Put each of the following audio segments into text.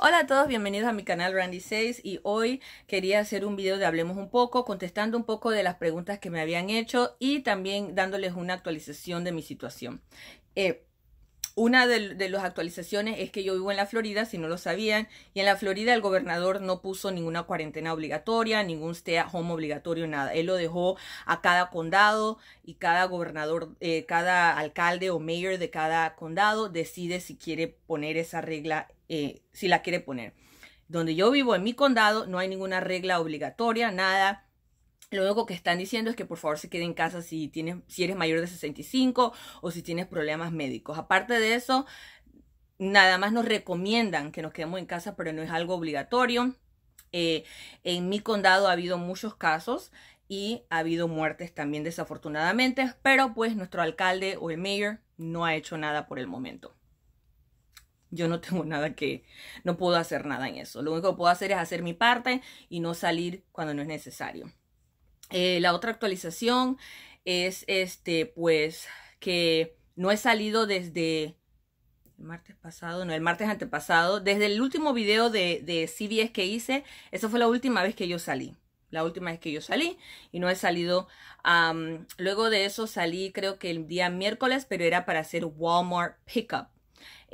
Hola a todos, bienvenidos a mi canal Randy 6 y hoy quería hacer un video de Hablemos un poco, contestando un poco de las preguntas que me habían hecho y también dándoles una actualización de mi situación. Eh, una de, las actualizaciones es que yo vivo en la Florida, si no lo sabían, y en la Florida el gobernador no puso ninguna cuarentena obligatoria, ningún stay at home obligatorio, nada. Él lo dejó a cada condado y cada gobernador, eh, cada alcalde o mayor de cada condado decide si quiere poner esa regla eh, si la quiere poner. Donde yo vivo, en mi condado, no hay ninguna regla obligatoria, nada. Lo único que están diciendo es que por favor se quede en casa si, tienes, si eres mayor de 65 o si tienes problemas médicos. Aparte de eso, nada más nos recomiendan que nos quedemos en casa, pero no es algo obligatorio. Eh, en mi condado ha habido muchos casos y ha habido muertes también desafortunadamente, pero pues nuestro alcalde o el mayor no ha hecho nada por el momento yo no tengo nada que, no puedo hacer nada en eso. Lo único que puedo hacer es hacer mi parte y no salir cuando no es necesario. Eh, la otra actualización es este, pues, que no he salido desde el martes pasado, no, el martes antepasado, desde el último video de, de CBS que hice, esa fue la última vez que yo salí. La última vez que yo salí y no he salido. luego de eso salí creo que el día miércoles, pero era para hacer Walmart Pickup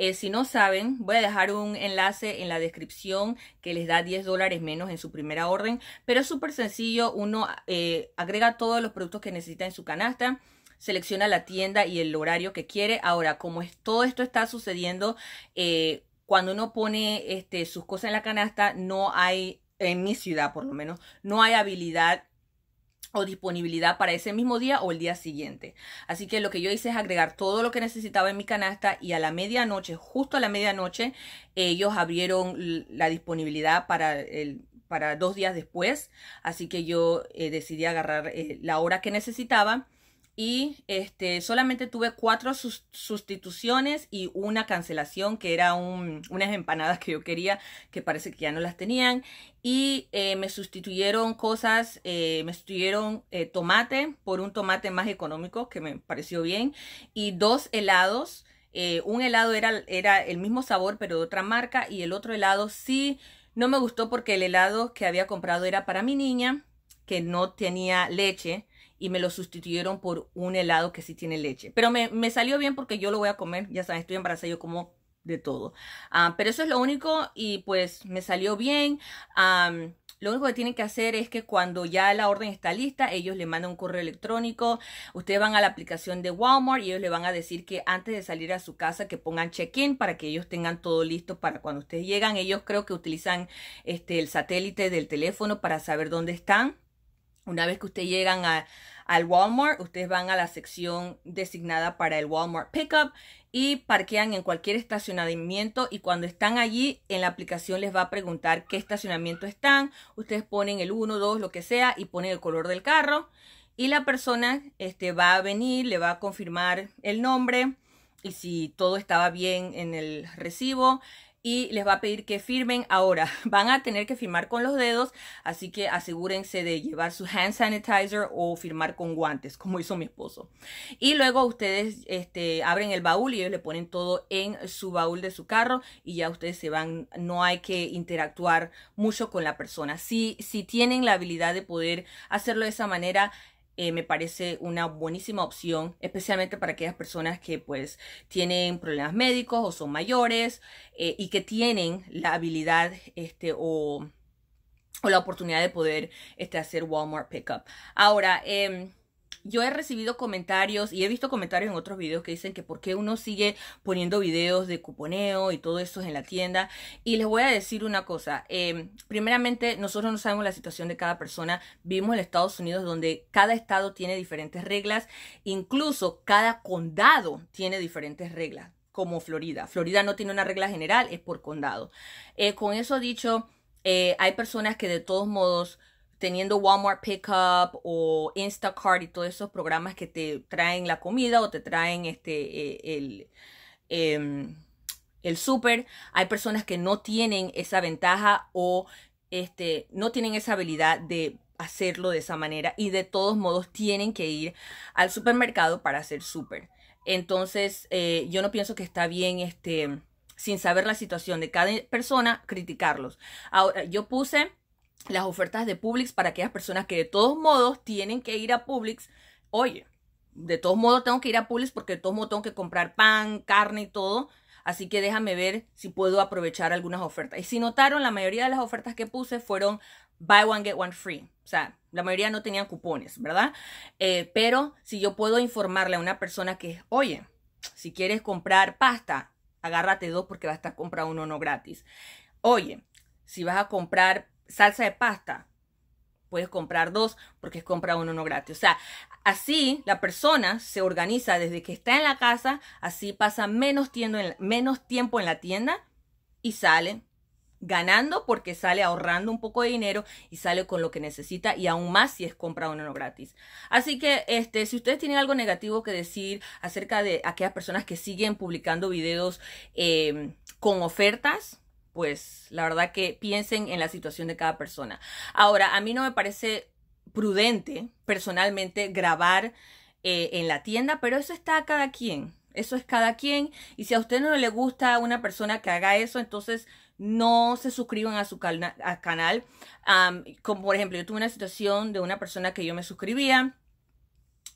eh, si no saben, voy a dejar un enlace en la descripción que les da 10 dólares menos en su primera orden, pero es súper sencillo, uno eh, agrega todos los productos que necesita en su canasta selecciona la tienda y el horario que quiere. Ahora, como es, todo esto está sucediendo, eh, cuando uno pone este, sus cosas en la canasta, no hay, en mi ciudad por lo menos, no hay habilidad o disponibilidad para ese mismo día o el día siguiente. Así que lo que yo hice es agregar todo lo que necesitaba en mi canasta y a la medianoche, justo a la medianoche, ellos abrieron la disponibilidad para el para dos días después, así que yo eh, decidí agarrar eh, la hora que necesitaba y este, solamente tuve cuatro sustituciones y una cancelación, que era unas empanadas que yo quería, que parece que ya no las tenían. Y eh, me sustituyeron cosas, eh, me sustituyeron eh, tomate por un tomate más económico, que me pareció bien, y dos helados. un helado era, era el mismo sabor, pero de otra marca, y el otro helado sí no me gustó porque el helado que había comprado era para mi niña, que no tenía leche y me lo sustituyeron por un helado que sí tiene leche. Pero me, salió bien porque yo lo voy a comer, ya saben, estoy embarazada, yo como de todo. Ah, pero eso es lo único y pues me salió bien. lo único que tienen que hacer es que cuando ya la orden está lista, ellos le mandan un correo electrónico, ustedes van a la aplicación de Walmart y ellos le van a decir que antes de salir a su casa que pongan check-in para que ellos tengan todo listo para cuando ustedes llegan. Ellos creo que utilizan este, el satélite del teléfono para saber dónde están. Una vez que ustedes llegan al Walmart, ustedes van a la sección designada para el Walmart Pickup y parquean en cualquier estacionamiento y cuando están allí en la aplicación les va a preguntar qué estacionamiento están, ustedes ponen el 1, 2, lo que sea y ponen el color del carro y la persona este, va a venir, le va a confirmar el nombre y si todo estaba bien en el recibo, y les va a pedir que firmen ahora. Van a tener que firmar con los dedos, así que asegúrense de llevar su hand sanitizer o firmar con guantes, como hizo mi esposo. Y luego ustedes este, abren el baúl y ellos le ponen todo en su baúl de su carro y ya ustedes se van. No hay que interactuar mucho con la persona. Si, si tienen la habilidad de poder hacerlo de esa manera, eh, me parece una buenísima opción, especialmente para aquellas personas que pues tienen problemas médicos o son mayores eh, y que tienen la habilidad este, o, la oportunidad de poder este, hacer Walmart Pickup. Ahora, eh, yo he recibido comentarios y he visto comentarios en otros videos que dicen que por qué uno sigue poniendo videos de cuponeo y todo eso en la tienda. Y les voy a decir una cosa. Eh, primeramente, nosotros no sabemos la situación de cada persona. Vivimos en Estados Unidos donde cada estado tiene diferentes reglas. Incluso cada condado tiene diferentes reglas, como Florida. Florida no tiene una regla general, es por condado. Eh, con eso dicho, eh, hay personas que de todos modos teniendo Walmart Pickup o Instacart y todos esos programas que te traen la comida o te traen este, e, em, el, súper, hay personas que no tienen esa ventaja o este, no tienen esa habilidad de hacerlo de esa manera y de todos modos tienen que ir al supermercado para hacer súper. Entonces, eh, yo no pienso que está bien este sin saber la situación de cada persona, criticarlos. Ahora, yo puse las ofertas de Publix para aquellas personas que de todos modos tienen que ir a Publix. Oye, de todos modos tengo que ir a Publix porque de todos modos tengo que comprar pan, carne y todo. Así que déjame ver si puedo aprovechar algunas ofertas. Y si notaron, la mayoría de las ofertas que puse fueron buy one, get one free. O sea, la mayoría no tenían cupones, ¿verdad? Eh, pero si yo puedo informarle a una persona que, oye, si quieres comprar pasta, agárrate dos porque vas a estar comprando uno no gratis. Oye, si vas a comprar salsa de pasta, puedes comprar dos porque es compra uno no gratis. O sea, así la persona se organiza desde que está en la casa, así pasa menos, en, menos tiempo en la tienda y sale ganando porque sale ahorrando un poco de dinero y sale con lo que necesita y aún más si es compra uno no gratis. Así que este, si ustedes tienen algo negativo que decir acerca de aquellas personas que siguen publicando videos eh, con ofertas, pues la verdad que piensen en la situación de cada persona. Ahora, a mí no me parece prudente personalmente grabar eh, en la tienda, pero eso está a cada quien. Eso es cada quien. Y si a usted no le gusta una persona que haga eso, entonces no se suscriban a su canal. como por ejemplo, yo tuve una situación de una persona que yo me suscribía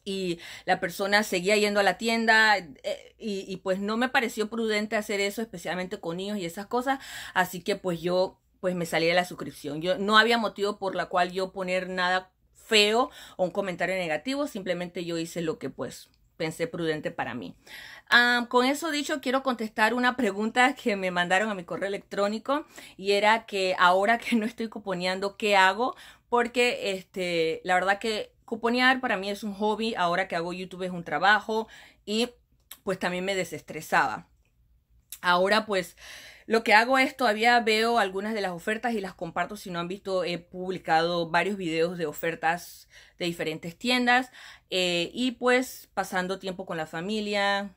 y la persona seguía yendo a la tienda eh, y, pues no me pareció prudente hacer eso, especialmente con niños y esas cosas, así que pues yo pues me salí de la suscripción. Yo no había motivo por la cual yo poner nada feo o un comentario negativo, simplemente yo hice lo que pues pensé prudente para mí. Ah, con eso dicho, quiero contestar una pregunta que me mandaron a mi correo electrónico y era que ahora que no estoy componiendo ¿qué hago? Porque este, la verdad que Cuponear para mí es un hobby, ahora que hago YouTube es un trabajo y pues también me desestresaba. Ahora pues lo que hago es todavía veo algunas de las ofertas y las comparto. Si no han visto, he publicado varios videos de ofertas de diferentes tiendas. Eh, y pues pasando tiempo con la familia,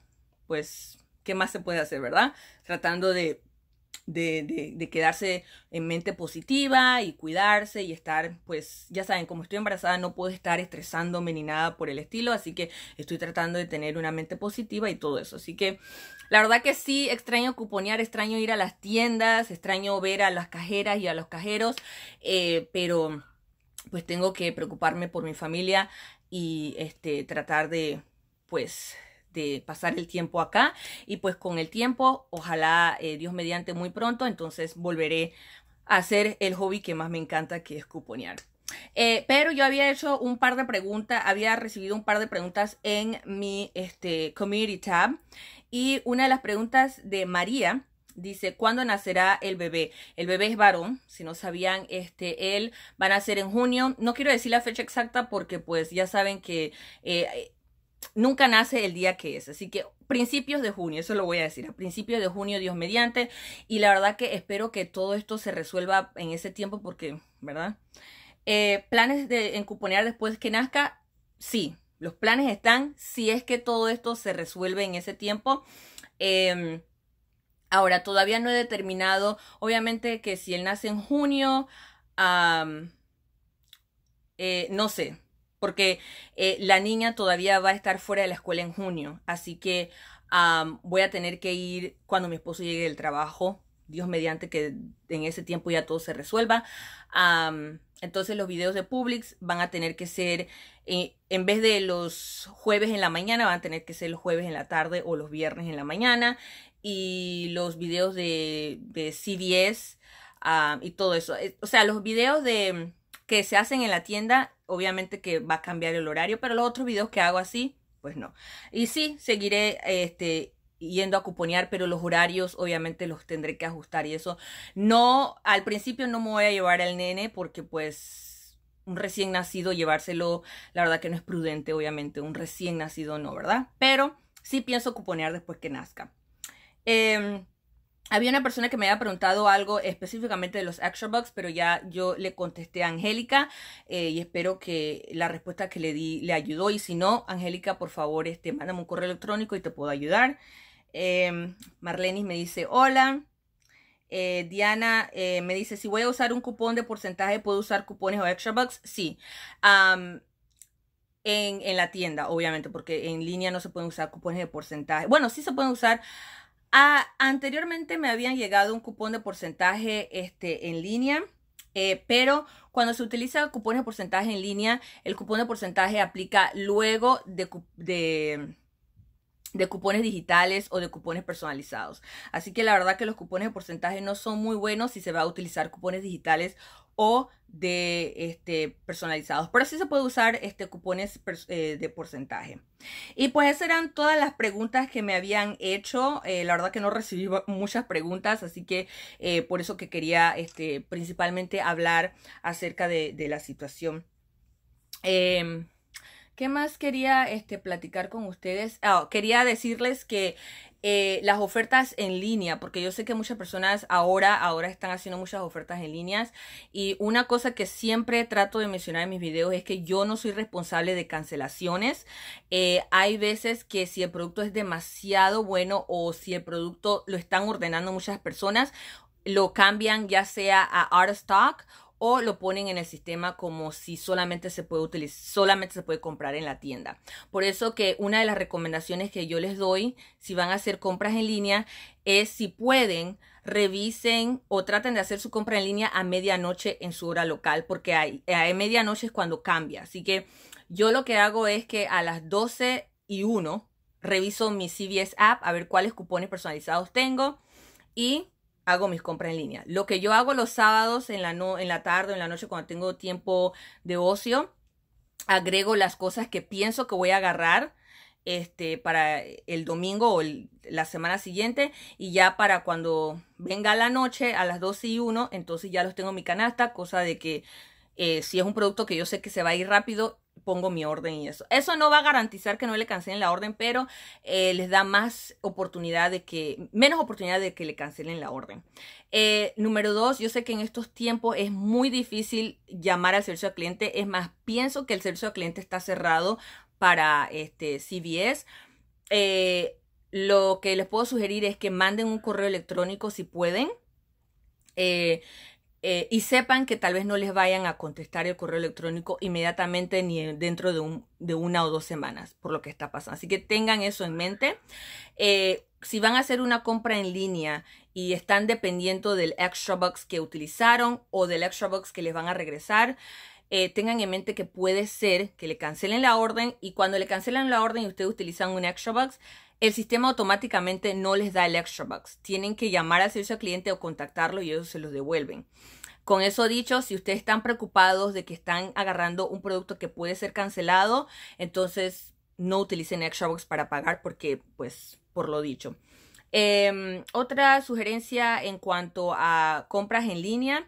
pues, ¿qué más se puede hacer, verdad? Tratando de de, de, quedarse en mente positiva y cuidarse y estar, pues ya saben, como estoy embarazada no puedo estar estresándome ni nada por el estilo, así que estoy tratando de tener una mente positiva y todo eso. Así que la verdad que sí, extraño cuponear, extraño ir a las tiendas, extraño ver a las cajeras y a los cajeros, eh, pero pues tengo que preocuparme por mi familia y este tratar de pues pasar el tiempo acá y pues con el tiempo, ojalá Dios eh, Dios mediante muy pronto, entonces volveré a hacer el hobby que más me encanta, que es cuponear. Eh, pero yo había hecho un par de preguntas, había recibido un par de preguntas en mi este, Community Tab y una de las preguntas de María dice, ¿cuándo nacerá el bebé? El bebé es varón, si no sabían, este, él va a nacer en junio. No quiero decir la fecha exacta porque pues ya saben que eh, nunca nace el día que es. Así que principios de junio, eso lo voy a decir, a principios de junio, Dios mediante. Y la verdad que espero que todo esto se resuelva en ese tiempo porque, ¿verdad? Eh, planes de encuponear después que nazca, sí. Los planes están si es que todo esto se resuelve en ese tiempo. Em, ahora, todavía no he determinado, obviamente que si él nace en junio, eh, no sé, porque eh, la niña todavía va a estar fuera de la escuela en junio, así que voy a tener que ir cuando mi esposo llegue del trabajo, Dios mediante que en ese tiempo ya todo se resuelva. entonces los videos de Publix van a tener que ser, eh, en vez de los jueves en la mañana, van a tener que ser los jueves en la tarde o los viernes en la mañana. Y los videos de, de CBS y todo eso. Eh, o sea, los videos de, que se hacen en la tienda obviamente que va a cambiar el horario, pero los otros videos que hago así, pues no. Y sí, seguiré este, yendo a cuponear, pero los horarios obviamente los tendré que ajustar y eso. No, al principio no me voy a llevar al nene porque pues un recién nacido llevárselo, la verdad que no es prudente, obviamente, un recién nacido no, ¿verdad? Pero sí pienso cuponear después que nazca. Eh, había una persona que me había preguntado algo específicamente de los Extra Bucks, pero ya yo le contesté a Angélica eh, y espero que la respuesta que le di le ayudó. Y si no, Angélica, por favor, este, mándame un correo electrónico y te puedo ayudar. Em, Marlenis me dice, hola. Eh, Diana eh, me dice, si voy a usar un cupón de porcentaje, ¿puedo usar cupones o Extra Bucks? Sí. en, en la tienda, obviamente, porque en línea no se pueden usar cupones de porcentaje. Bueno, sí se pueden usar Ah, anteriormente me habían llegado un cupón de porcentaje este, en línea, eh, pero cuando se utiliza cupones de porcentaje en línea, el cupón de porcentaje aplica luego de de cupones digitales o de cupones personalizados. Así que la verdad que los cupones de porcentaje no son muy buenos si se va a utilizar cupones digitales o de este, personalizados. Pero sí se puede usar este, cupones eh, de porcentaje. Y pues esas eran todas las preguntas que me habían hecho. Eh, la verdad que no recibí muchas preguntas, así que eh, por eso que quería este, principalmente hablar acerca de, la situación. Em, ¿Qué más quería este, platicar con ustedes? Ah, quería decirles que eh, las ofertas en línea, porque yo sé que muchas personas ahora, ahora están haciendo muchas ofertas en líneas y una cosa que siempre trato de mencionar en mis videos es que yo no soy responsable de cancelaciones. Eh, hay veces que si el producto es demasiado bueno o si el producto lo están ordenando muchas personas, lo cambian ya sea a Art of stock o lo ponen en el sistema como si solamente se puede utilizar, solamente se puede comprar en la tienda. Por eso que una de las recomendaciones que yo les doy si van a hacer compras en línea es si pueden revisen o traten de hacer su compra en línea a medianoche en su hora local porque a, medianoche es cuando cambia. Así que yo lo que hago es que a las 12 y 1 reviso mi CVS app a ver cuáles cupones personalizados tengo y hago mis compras en línea. Lo que yo hago los sábados en la, no, en la tarde, en la noche, cuando tengo tiempo de ocio, agrego las cosas que pienso que voy a agarrar este, para el domingo o la semana siguiente y ya para cuando venga la noche a las 2 y 1, entonces ya los tengo en mi canasta, cosa de que eh, si es un producto que yo sé que se va a ir rápido, pongo mi orden y eso. Eso no va a garantizar que no le cancelen la orden, pero eh, les da más oportunidad de que, menos oportunidad de que le cancelen la orden. Eh, número dos, yo sé que en estos tiempos es muy difícil llamar al servicio al cliente. Es más, pienso que el servicio al cliente está cerrado para este CBS. Eh, lo que les puedo sugerir es que manden un correo electrónico si pueden. Eh, y sepan que tal vez no les vayan a contestar el correo electrónico inmediatamente ni dentro de, un, de una o dos semanas por lo que está pasando. Así que tengan eso en mente. Eh, si van a hacer una compra en línea y están dependiendo del extra box que utilizaron o del extra box que les van a regresar, eh, tengan en mente que puede ser que le cancelen la orden y cuando le cancelan la orden y ustedes utilizan un extra box, el sistema automáticamente no les da el extra bucks. Tienen que llamar al servicio al cliente o contactarlo y ellos se los devuelven. Con eso dicho, si ustedes están preocupados de que están agarrando un producto que puede ser cancelado, entonces no utilicen extra para pagar porque, pues, por lo dicho. Em, otra sugerencia en cuanto a compras en línea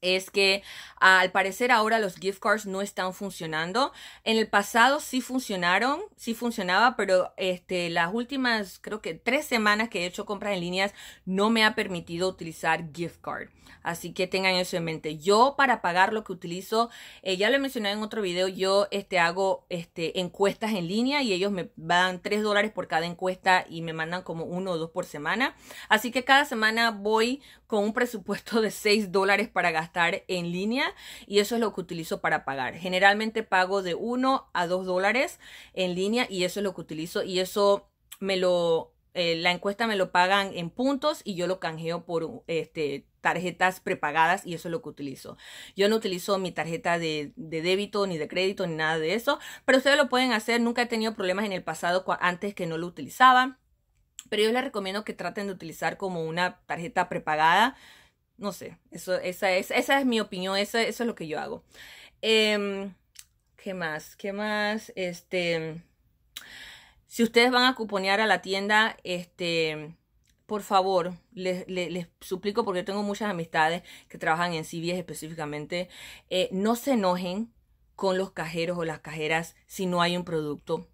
es que al parecer ahora los gift cards no están funcionando. En el pasado sí funcionaron, sí funcionaba, pero este, las últimas, creo que tres semanas que he hecho compras en líneas no me ha permitido utilizar gift card. Así que tengan eso en mente. Yo para pagar lo que utilizo, eh, ya lo he mencionado en otro video, yo este, hago este, encuestas en línea y ellos me dan 3 dólares por cada encuesta y me mandan como uno o dos por semana. Así que cada semana voy con un presupuesto de 6 dólares para gastar estar en línea y eso es lo que utilizo para pagar. Generalmente pago de 1 a 2 dólares en línea y eso es lo que utilizo y eso me lo eh, la encuesta me lo pagan en puntos y yo lo canjeo por este, tarjetas prepagadas y eso es lo que utilizo. Yo no utilizo mi tarjeta de, de, débito ni de crédito ni nada de eso, pero ustedes lo pueden hacer. Nunca he tenido problemas en el pasado antes que no lo utilizaba, pero yo les recomiendo que traten de utilizar como una tarjeta prepagada no sé, eso, esa, es, esa es mi opinión, eso es lo que yo hago. Em, ¿Qué más? ¿Qué más? Este, si ustedes van a cuponear a la tienda, este, por favor, les, suplico, porque tengo muchas amistades que trabajan en CVS específicamente, eh, no se enojen con los cajeros o las cajeras si no hay un producto.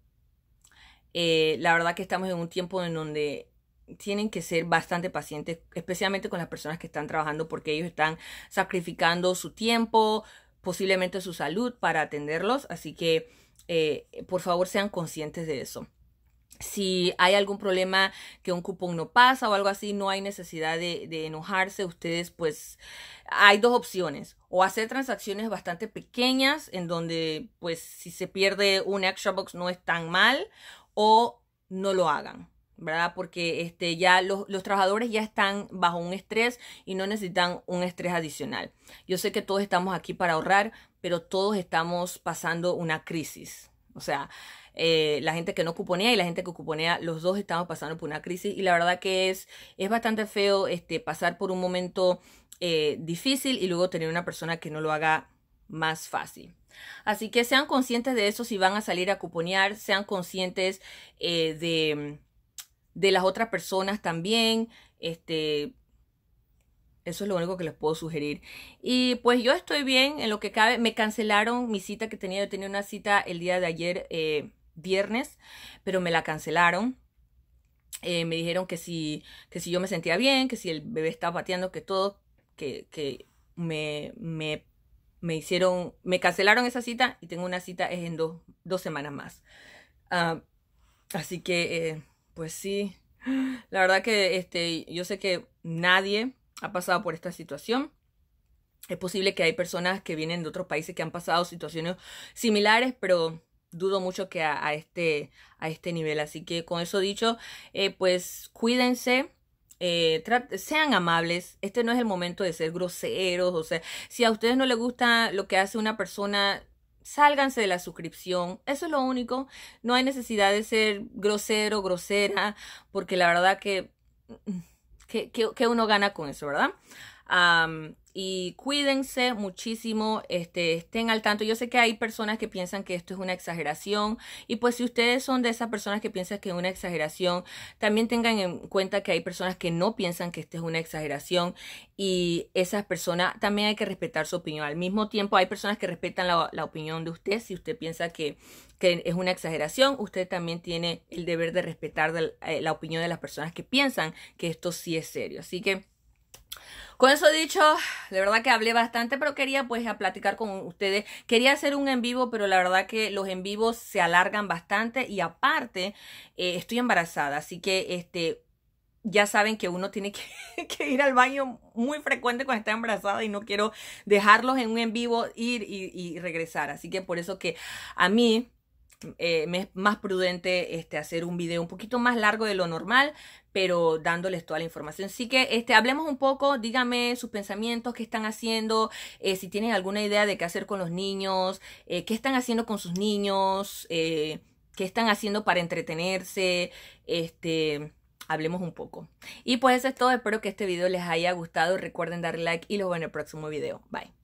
Eh, la verdad que estamos en un tiempo en donde tienen que ser bastante pacientes, especialmente con las personas que están trabajando porque ellos están sacrificando su tiempo, posiblemente su salud para atenderlos. Así que, eh, por favor, sean conscientes de eso. Si hay algún problema que un cupón no pasa o algo así, no hay necesidad de, de enojarse. Ustedes, pues, hay dos opciones. O hacer transacciones bastante pequeñas en donde, pues, si se pierde un extra box no es tan mal. O no lo hagan ¿verdad? Porque este, ya los, trabajadores ya están bajo un estrés y no necesitan un estrés adicional. Yo sé que todos estamos aquí para ahorrar, pero todos estamos pasando una crisis. O sea, eh, la gente que no cuponea y la gente que cuponea, los dos estamos pasando por una crisis y la verdad que es, es bastante feo este, pasar por un momento eh, difícil y luego tener una persona que no lo haga más fácil. Así que sean conscientes de eso si van a salir a cuponear, sean conscientes eh, de de las otras personas también. Este, eso es lo único que les puedo sugerir. Y pues yo estoy bien en lo que cabe. Me cancelaron mi cita que tenía. Yo tenía una cita el día de ayer, eh, viernes, pero me la cancelaron. Eh, me dijeron que si, que si yo me sentía bien, que si el bebé estaba pateando, que todo, que, me, hicieron, me cancelaron esa cita y tengo una cita es en dos, semanas más. Ah, así que eh, pues sí, la verdad que este, yo sé que nadie ha pasado por esta situación. Es posible que hay personas que vienen de otros países que han pasado situaciones similares, pero dudo mucho que a, este, a este nivel. Así que con eso dicho, eh, pues cuídense. Eh, sean amables, este no es el momento de ser groseros, o sea, si a ustedes no les gusta lo que hace una persona, sálganse de la suscripción. Eso es lo único. No hay necesidad de ser grosero, grosera, porque la verdad que, que, uno gana con eso, ¿verdad? y cuídense muchísimo, este, estén al tanto. Yo sé que hay personas que piensan que esto es una exageración y pues si ustedes son de esas personas que piensan que es una exageración, también tengan en cuenta que hay personas que no piensan que esto es una exageración y esas personas también hay que respetar su opinión. Al mismo tiempo hay personas que respetan la, opinión de usted. Si usted piensa que, es una exageración, usted también tiene el deber de respetar eh, la opinión de las personas que piensan que esto sí es serio. Así que... Con eso dicho, de verdad que hablé bastante, pero quería pues a platicar con ustedes. Quería hacer un en vivo, pero la verdad que los en vivos se alargan bastante y aparte eh, estoy embarazada, así que este ya saben que uno tiene que, ir al baño muy frecuente cuando está embarazada y no quiero dejarlos en un en vivo ir y regresar. Así que por eso que a mí eh, es más prudente este, hacer un video un poquito más largo de lo normal, pero dándoles toda la información. Así que este, hablemos un poco, díganme sus pensamientos, qué están haciendo, eh, si tienen alguna idea de qué hacer con los niños, eh, qué están haciendo con sus niños, qué están haciendo para entretenerse, este hablemos un poco. Y pues eso es todo, espero que este video les haya gustado, recuerden darle like y los veo en el próximo video. Bye.